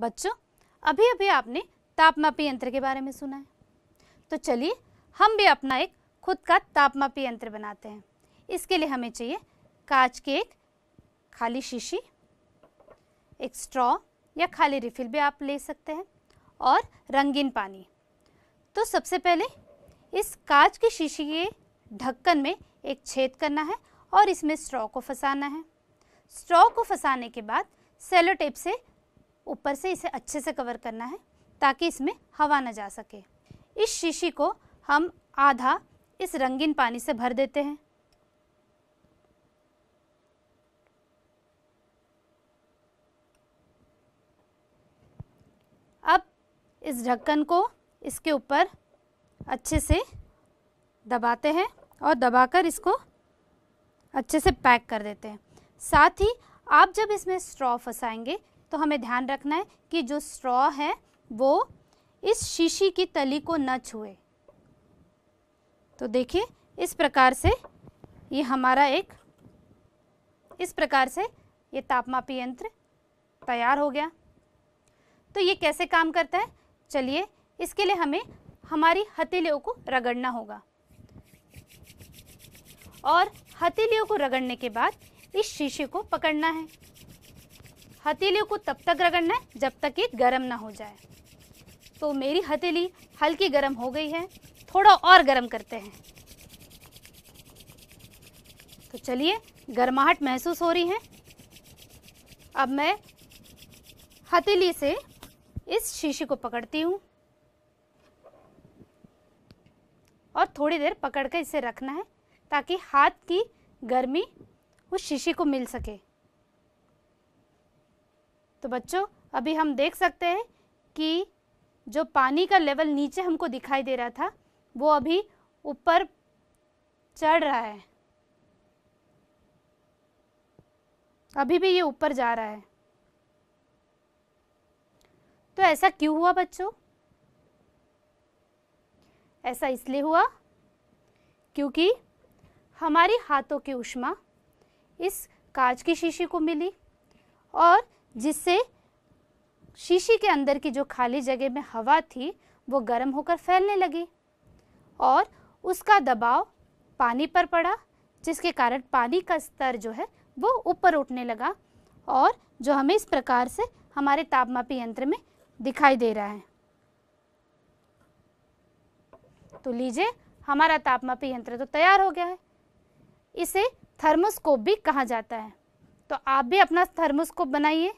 बच्चों अभी अभी आपने तापमापी यंत्र के बारे में सुना है तो चलिए हम भी अपना एक खुद का तापमापी यंत्र बनाते हैं इसके लिए हमें चाहिए कांच के एक खाली शीशी एक स्ट्रॉ या खाली रिफिल भी आप ले सकते हैं और रंगीन पानी तो सबसे पहले इस कांच की शीशी के ढक्कन में एक छेद करना है और इसमें स्ट्रॉ को फंसाना है स्ट्रॉ को फंसाने के बाद सेलो टेप से ऊपर से इसे अच्छे से कवर करना है ताकि इसमें हवा ना जा सके इस शीशी को हम आधा इस रंगीन पानी से भर देते हैं अब इस ढक्कन को इसके ऊपर अच्छे से दबाते हैं और दबाकर इसको अच्छे से पैक कर देते हैं साथ ही आप जब इसमें स्ट्रॉ फंसाएंगे तो हमें ध्यान रखना है कि जो स्ट्रॉ है वो इस शीशी की तली को न छुए तो देखिए इस प्रकार से ये हमारा एक इस प्रकार से ये तापमापी यंत्र तैयार हो गया तो ये कैसे काम करता है चलिए इसके लिए हमें हमारी हथेलियों को रगड़ना होगा और हथेलियों को रगड़ने के बाद इस शीशे को पकड़ना है हथेलियों को तब तक रगड़ना है जब तक ये गर्म ना हो जाए तो मेरी हथेली हल्की गर्म हो गई है थोड़ा और गर्म करते हैं तो चलिए गर्माहट महसूस हो रही है अब मैं हथेली से इस शीशे को पकड़ती हूँ और थोड़ी देर पकड़ कर इसे रखना है ताकि हाथ की गर्मी उस शीशे को मिल सके तो बच्चों अभी हम देख सकते हैं कि जो पानी का लेवल नीचे हमको दिखाई दे रहा था वो अभी ऊपर चढ़ रहा है अभी भी ये ऊपर जा रहा है तो ऐसा क्यों हुआ बच्चों ऐसा इसलिए हुआ क्योंकि हमारी हाथों की उष्मा इस कांच की शीशी को मिली और जिससे शीशी के अंदर की जो खाली जगह में हवा थी वो गर्म होकर फैलने लगी और उसका दबाव पानी पर पड़ा जिसके कारण पानी का स्तर जो है वो ऊपर उठने लगा और जो हमें इस प्रकार से हमारे तापमापी यंत्र में दिखाई दे रहा है तो लीजिए हमारा तापमापी यंत्र तो तैयार हो गया है इसे थर्मोस्कोप भी कहा जाता है तो आप भी अपना थर्मोस्कोप बनाइए